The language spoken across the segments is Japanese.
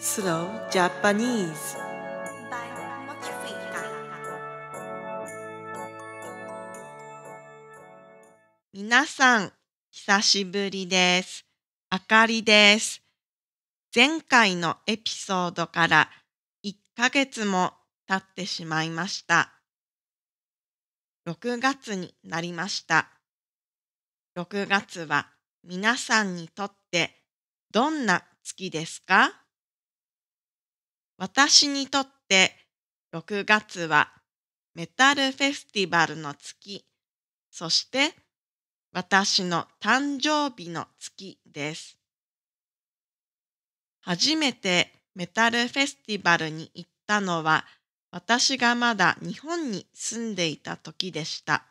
Slow j a p a n 皆さん、久しぶりです。あかりです。前回のエピソードから1ヶ月も経ってしまいました。6月になりました。6月は皆さんにとってどんな月ですか私にとって6月はメタルフェスティバルの月、そして私の誕生日の月です。初めてメタルフェスティバルに行ったのは私がまだ日本に住んでいた時でした。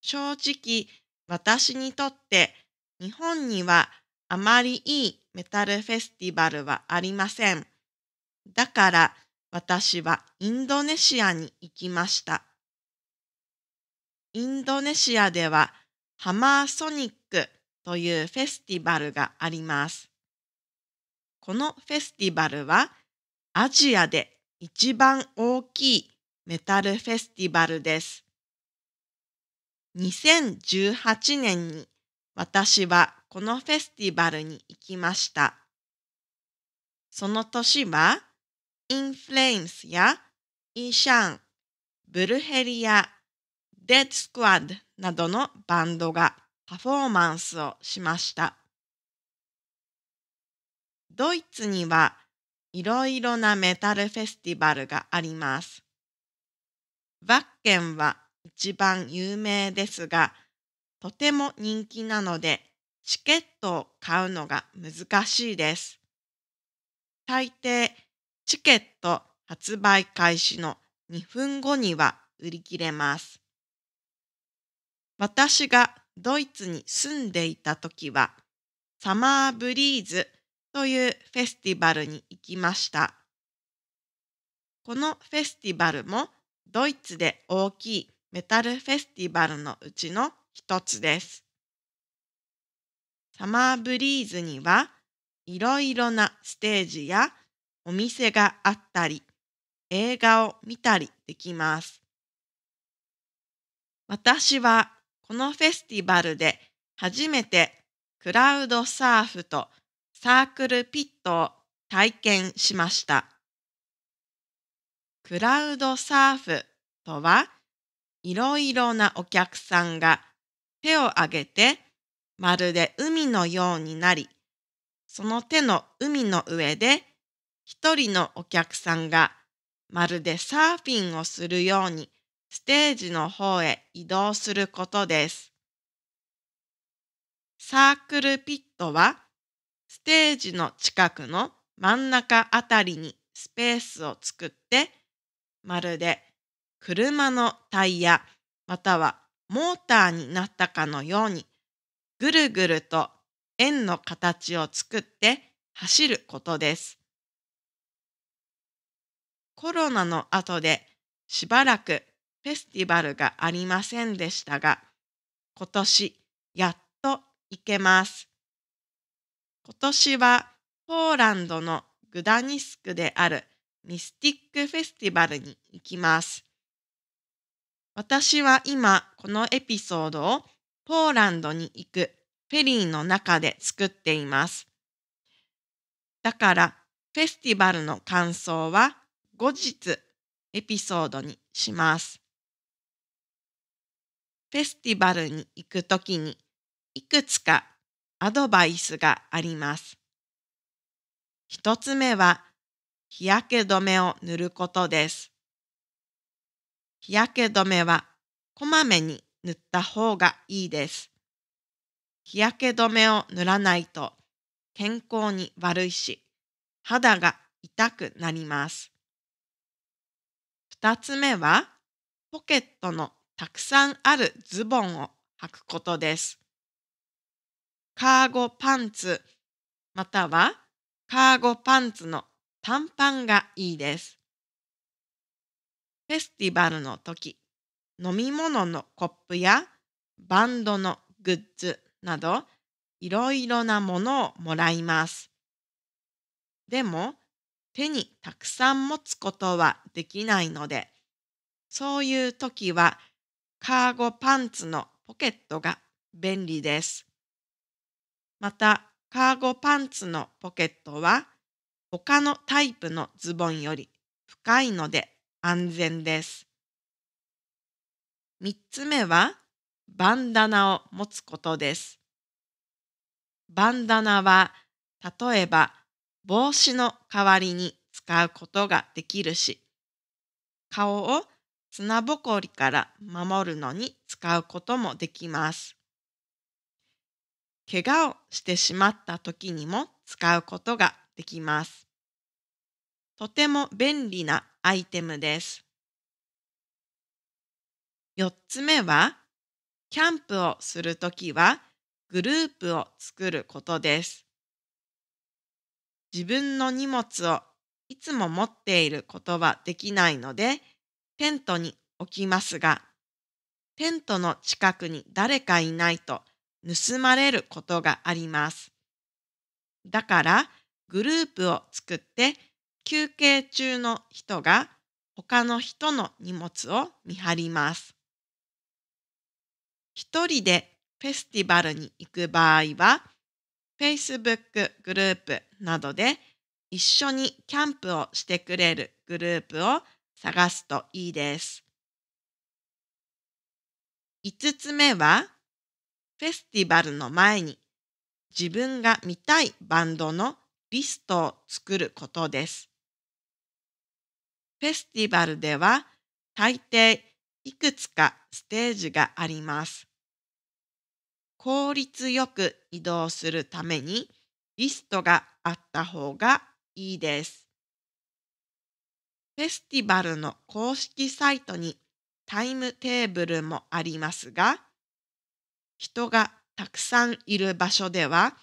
正直私にとって日本にはあまりいいメタルフェスティバルはありません。だから私はインドネシアに行きました。インドネシアではハマーソニックというフェスティバルがあります。このフェスティバルはアジアで一番大きいメタルフェスティバルです。2018年に私はこのフェスティバルに行きました。その年は in flames やイシャン、ブルヘリア、デッドスクワッドなどのバンドがパフォーマンスをしました。ドイツにはいろいろなメタルフェスティバルがあります。バッケンは一番有名ですが、とても人気なのでチケットを買うのが難しいです。大抵チケット発売開始の2分後には売り切れます。私がドイツに住んでいた時は、サマーブリーズというフェスティバルに行きました。このフェスティバルもドイツで大きいメタルフェスティバルのうちの一つです。サマーブリーズにはいろいろなステージやお店があったり、映画を見たりできます。私はこのフェスティバルで初めてクラウドサーフとサークルピットを体験しました。クラウドサーフとはいろいろなお客さんが手を挙げてまるで海のようになりその手の海の上で一人のお客さんがまるでサーフィンをするようにステージの方へ移動することです。サークルピットはステージの近くの真ん中あたりにスペースを作ってまるで車のタイヤまたはモーターになったかのようにぐるぐると円の形を作って走ることです。コロナの後でしばらくフェスティバルがありませんでしたが、今年やっと行けます。今年はポーランドのグダニスクであるミスティックフェスティバルに行きます。私は今このエピソードをポーランドに行くフェリーの中で作っています。だからフェスティバルの感想は後日エピソードにします。フェスティバルに行くときにいくつかアドバイスがあります。一つ目は日焼け止めを塗ることです。日焼け止めはこまめに塗った方がいいです。日焼け止めを塗らないと健康に悪いし肌が痛くなります。2つ目はポケットのたくさんあるズボンを履くことです。カーゴパンツまたはカーゴパンツの短パンがいいです。フェスティバルの時、飲み物のコップやバンドのグッズなどいろいろなものをもらいます。でも手にたくさん持つことはできないので、そういう時はカーゴパンツのポケットが便利です。また、カーゴパンツのポケットは他のタイプのズボンより深いので安全です。3つ目はバンダナを持つことです。バンダナは例えば帽子の代わりに使うことができるし、顔を砂ぼこりから守るのに使うこともできます。怪我をしてしまった時にも使うことができます。とても便利なアイテムです。4つ目は、キャンプをするときはグループを作ることです。自分の荷物をいつも持っていることはできないので、テントに置きますが、テントの近くに誰かいないと盗まれることがあります。だからグループを作って休憩中の人が他の人の荷物を見張ります。一人でフェスティバルに行く場合は Facebook グループなどで一緒にキャンプをしてくれるグループを探すといいです。5つ目はフェスティバルの前に自分が見たいバンドのリストを作ることです。フェスティバルでは大抵いくつかステージがあります。効率よく移動するためにリストがあった方がいいです。フェスティバルの公式サイトにタイムテーブルもありますが、人がたくさんいる場所では、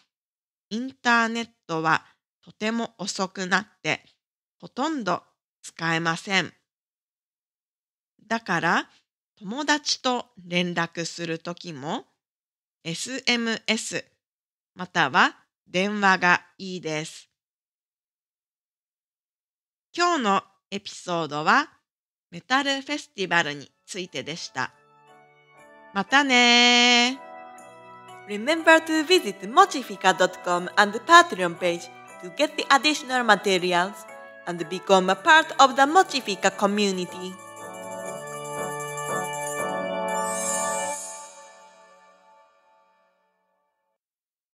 インターネットはとても遅くなってほとんど使えません。だから友達と連絡するときも SMS または電話がいいです。今日のエピソードはメタルフェスティバルについてでした。またね Remember to visit mochifica.com and Patreon page to get the additional materials and become a part of the Mochifica community.